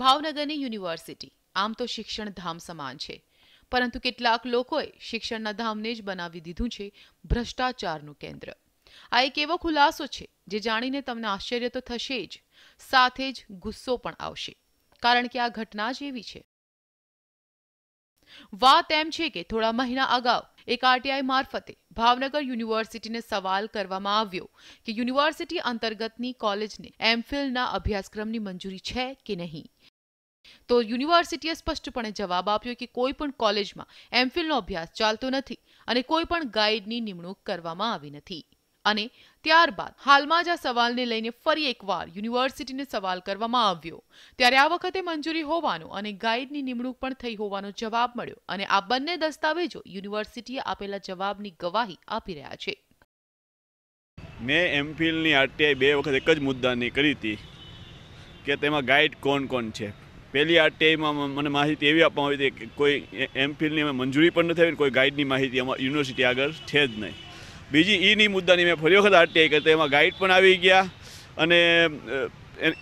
ભાવનગરની યુનિવર્સિટી આમ તો શિક્ષણ ધામ સમાન છે પરંતુ કેટલાક લોકોએ શિક્ષણના ધામને જ બનાવી દીધું છે ભ્રષ્ટાચારનું કેન્દ્ર આ એક એવો ખુલાસો છે જે જાણીને તમને આશ્ચર્ય તો થશે જ સાથે જ ગુસ્સો પણ આવશે કારણ કે આ ઘટના જ એવી છે વાત એમ છે કે થોડા મહિના અગાઉ એક આરટીઆઈ મારફતે ભાવનગર યુનિવર્સિટીને સવાલ કરવામાં આવ્યો કે યુનિવર્સિટી અંતર્ગતની કોલેજને એમફિલના અભ્યાસક્રમની મંજૂરી છે કે નહીં તો યુનિવર્સિટીએ સ્પષ્ટપણે જવાબ આપ્યો કે કોઈ પણ કોલેજમાં એમફિલનો અભ્યાસ ચાલતો નથી અને કોઈ પણ ગાઈડની નિમણૂક કરવામાં આવી નથી અને ત્યારબાદ હાલમાં જ આ સવાલને લઈને ફરી એકવાર યુનિવર્સિટીને સવાલ કરવામાં આવ્યો ત્યારે આ વખતે મંજૂરી હોવાનો અને ગાઈડની નિમણૂક પણ થઈ હોવાનો જવાબ મળ્યો અને આ બંને દસ્તાવેજો યુનિવર્સિટીએ આપેલા જવાબની ગવાહી આપી રહ્યા છે મેં એમફિલની આરટીઆઈ બે વખત એક જ મુદ્દાની કરી હતી કે તેમાં ગાઈડ કોણ કોણ છે પહેલી આરટીઆઈમાં મને માહિતી એવી આપવામાં આવી હતી કે કોઈ એમફિલની અમે મંજૂરી પણ નથી આવી કોઈ ગાઈડની માહિતી અમારી યુનિવર્સિટી આગળ છે જ નહીં બીજી ઈની મુદ્દાની મેં ફરી વખત આરટીઆઈ કરતા એમાં ગાઈડ પણ આવી ગયા અને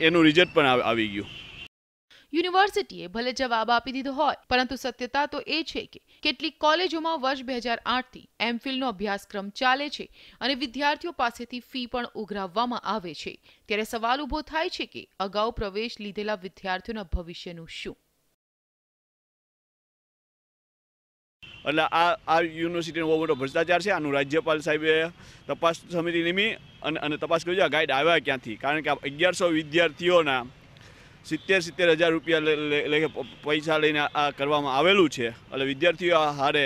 એનું રિઝલ્ટ પણ આવી ગયું યુનિવર્સિટીએ ભલે જવાબ આપી દીધો હોય પરંતુ સત્યતા તો એ છે કે કેટલીક કોલેજોમાં વર્ષ બે હજાર આઠથી એમફિલનો અભ્યાસક્રમ ચાલે છે અને વિદ્યાર્થીઓ પાસેથી ફી પણ ઉઘરાવવામાં આવે છે ત્યારે સવાલ ઊભો થાય છે કે અગાઉ પ્રવેશ લીધેલા વિદ્યાર્થીઓના ભવિષ્યનું શું એટલે આ આ યુનિવર્સિટીનો બહુ મોટો ભ્રષ્ટાચાર છે આનું રાજ્યપાલ સાહેબે તપાસ સમિતિ નિમી અને અને તપાસ કરી આ ગાઈડ આવ્યા ક્યાંથી કારણ કે અગિયારસો વિદ્યાર્થીઓના સિત્તેર સિત્તેર હજાર રૂપિયા પૈસા લઈને આ કરવામાં આવેલું છે એટલે વિદ્યાર્થીઓ હારે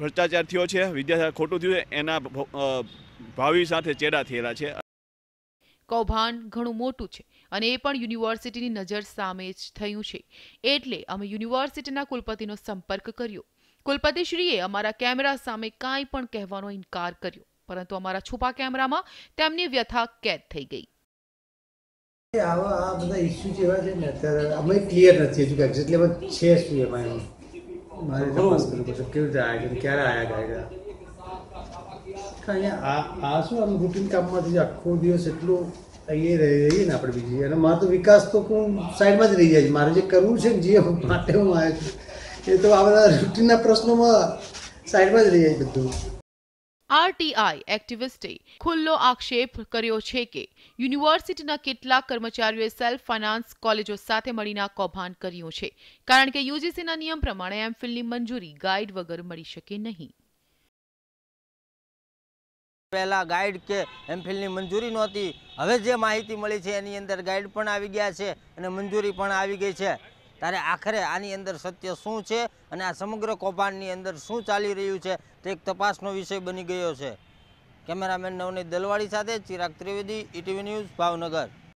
ભ્રષ્ટાચાર થયો છે વિદ્યાર્થી ખોટું થયું છે એના ભાવિ સાથે ચેડા થયેલા છે કૌભાંડ ઘણું મોટું છે અને એ પણ યુનિવર્સિટીની નજર સામે જ થયું છે એટલે અમે યુનિવર્સિટીના કુલપતિનો સંપર્ક કર્યો કુલપતિશ્રીએ અમારા કેમેરા સામે કાંઈ પણ કહેવાનો ઇનકાર કર્યો પરંતુ અમારા છુપા કેમેરામાં તેમની વ્યથા કેદ થઈ ગઈ આવા આ બધા ઇસ્યુ જેવા છે ને અત્યારે અમે ક્લિયર નથી હજુ એક્ઝેક્ટલી અમે છે શું એમાં એમ મારે તપાસ કરવી પડશે કેવી રીતે આવ્યા છે ક્યારે આવ્યા ગયા અહીંયા આ આ શું આમ રૂટીન કામમાંથી આખો દિવસ એટલું અહીંયા રહી રહીએ ને આપણે બીજી અને મારો તો વિકાસ તો હું સાઈડમાં જ રહી જાય છે મારે જે કરવું છે ને જે માટે હું આવ્યો છું એ તો આવા રૂટીનના પ્રશ્નોમાં સાઈડમાં જ રહી જાય બધું આરટીઆઈ એક્ટિવિસ્ટે ખુલ્લો આક્ષેપ કર્યો છે કે યુનિવર્સિટીના કેટલાક કર્મચારીઓએ સેલ્ફ ફાઇનાન્સ કોલેજો સાથે મળીને કૌભાંડ કર્યું છે કારણ કે યુજીસીના નિયમ પ્રમાણે એમફિલની મંજૂરી ગાઈડ વગર મળી શકે નહીં પહેલા ગાઈડ કે એમફિલની મંજૂરી નહોતી હવે જે માહિતી મળી છે એની અંદર ગાઈડ પણ આવી ગયા છે અને મંજૂરી પણ આવી ગઈ છે ત્યારે આખરે આની અંદર સત્ય શું છે અને આ સમગ્ર કૌભાંડની અંદર શું ચાલી રહ્યું છે તે એક તપાસનો વિષય બની ગયો છે કેમેરામેન નવનીત દલવાડી સાથે ચિરાગ ત્રિવેદી ઈટીવી ન્યૂઝ ભાવનગર